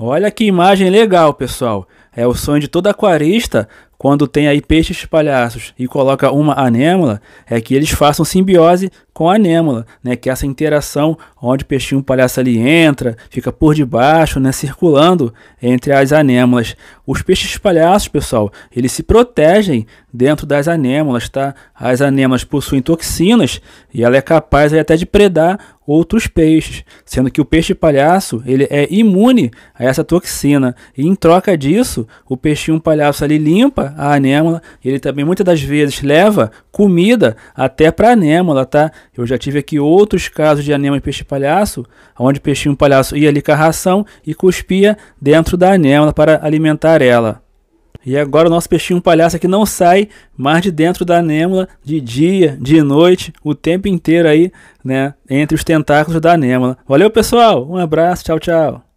Olha que imagem legal, pessoal. É o sonho de todo aquarista quando tem aí peixes palhaços e coloca uma anêmola, é que eles façam simbiose com a anêmola, né? Que é essa interação onde o peixinho palhaço ali entra, fica por debaixo, né? Circulando entre as anêmolas. Os peixes palhaços, pessoal, eles se protegem dentro das anêmolas, tá? As anêmolas possuem toxinas e ela é capaz aí, até de predar outros peixes, sendo que o peixe palhaço ele é imune a essa toxina. E em troca disso, o peixinho palhaço ali limpa a anêmola, ele também muitas das vezes leva comida até para a anêmola, tá? Eu já tive aqui outros casos de anêmola e peixe palhaço, onde o peixinho palhaço ia ali com a ração e cuspia dentro da anêmola para alimentar ela. E agora o nosso peixinho palhaço aqui é não sai mais de dentro da anêmola de dia, de noite, o tempo inteiro aí, né, entre os tentáculos da anêmola. Valeu, pessoal. Um abraço, tchau, tchau.